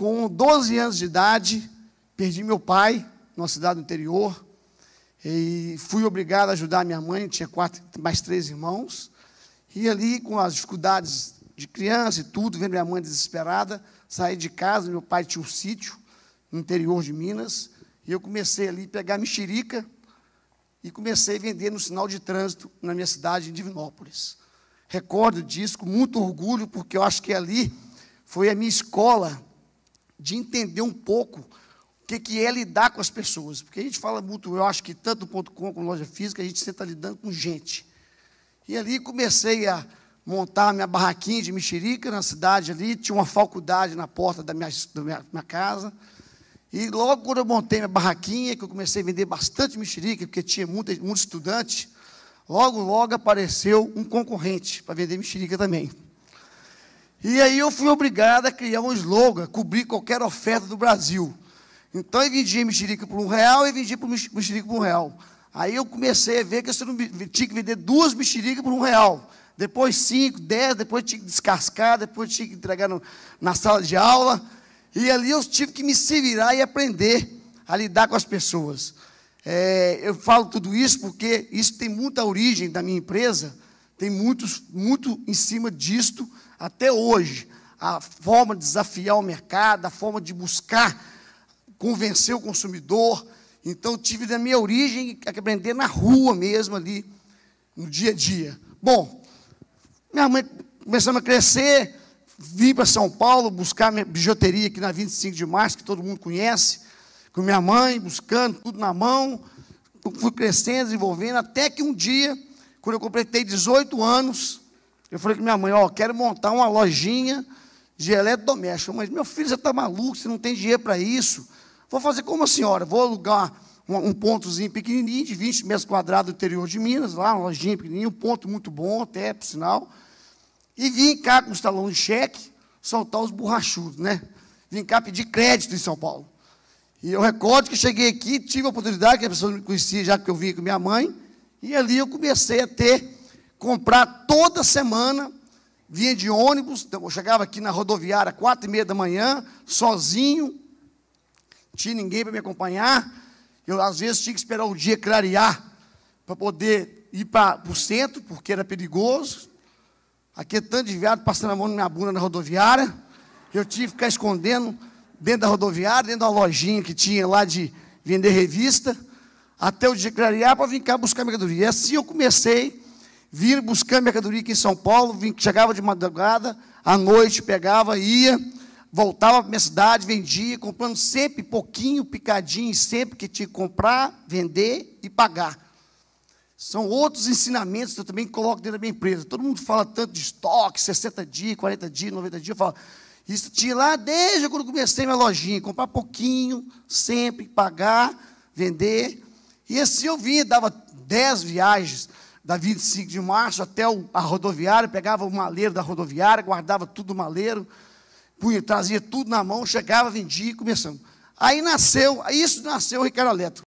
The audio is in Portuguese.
com 12 anos de idade, perdi meu pai numa cidade do interior. E fui obrigado a ajudar minha mãe, tinha quatro, mais três irmãos. E ali, com as dificuldades de criança e tudo, vendo minha mãe desesperada, saí de casa. Meu pai tinha um sítio no interior de Minas. E eu comecei ali a pegar mexerica e comecei a vender no sinal de trânsito na minha cidade, em Divinópolis. Recordo disso com muito orgulho, porque eu acho que ali foi a minha escola de entender um pouco o que, que é lidar com as pessoas. Porque a gente fala muito, eu acho que tanto ponto com como loja física, a gente sempre está lidando com gente. E ali comecei a montar minha barraquinha de mexerica na cidade ali, tinha uma faculdade na porta da minha, da minha, minha casa. E logo quando eu montei minha barraquinha, que eu comecei a vender bastante mexerica, porque tinha muito, muito estudante, logo, logo apareceu um concorrente para vender mexerica também. E aí eu fui obrigado a criar um slogan, cobrir qualquer oferta do Brasil. Então eu vendia mexerica por um real e vendia mexerica por um real. Aí eu comecei a ver que eu tinha que vender duas mexericas por um real. Depois cinco, dez, depois tinha que descascar, depois tinha que entregar no, na sala de aula. E ali eu tive que me se virar e aprender a lidar com as pessoas. É, eu falo tudo isso porque isso tem muita origem da minha empresa tem muitos, muito em cima disto até hoje. A forma de desafiar o mercado, a forma de buscar convencer o consumidor. Então, tive da minha origem que aprender na rua mesmo, ali, no dia a dia. Bom, minha mãe começando a crescer, vim para São Paulo buscar minha bijuteria aqui na 25 de março, que todo mundo conhece, com minha mãe, buscando tudo na mão. Fui crescendo, desenvolvendo, até que um dia quando eu completei 18 anos, eu falei com minha mãe, ó, quero montar uma lojinha de eletrodoméstico. Mas, meu filho, você está maluco, você não tem dinheiro para isso. Vou fazer como a senhora, vou alugar um, um, pontozinho pequenininho, de 20 metros quadrados do interior de Minas, lá, uma lojinha pequenininha, um ponto muito bom até, por sinal. E vim cá com os talões de cheque, soltar os borrachudos, né? Vim cá pedir crédito em São Paulo. E eu recordo que cheguei aqui, tive a oportunidade, que a pessoa me conhecia já que eu vim com minha mãe, e ali eu comecei a ter, comprar toda semana, vinha de ônibus, então eu chegava aqui na rodoviária quatro e meia da manhã, sozinho, tinha ninguém para me acompanhar. Eu, às vezes, tinha que esperar o dia clarear para poder ir para o centro, porque era perigoso. Aqui é tanto de viado passando a mão na minha bunda na rodoviária. Eu tive que ficar escondendo dentro da rodoviária, dentro da lojinha que tinha lá de vender revista até o dia clarear para ah, vir cá buscar mercadoria. E assim eu comecei vir buscar mercadoria aqui em São Paulo, vim, chegava de madrugada, à noite pegava, ia, voltava para minha cidade, vendia, comprando sempre pouquinho, picadinho, sempre que tinha que comprar, vender e pagar. São outros ensinamentos que eu também coloco dentro da minha empresa. Todo mundo fala tanto de estoque, 60 dias, 40 dias, 90 dias, eu falo, isso tinha lá desde quando comecei minha lojinha, comprar pouquinho, sempre pagar, vender e assim eu vinha, dava 10 viagens, da 25 de março até a rodoviária, pegava o maleiro da rodoviária, guardava tudo o maleiro, punha, trazia tudo na mão, chegava, vendia e começamos. Aí nasceu, isso nasceu o Ricardo Eletro.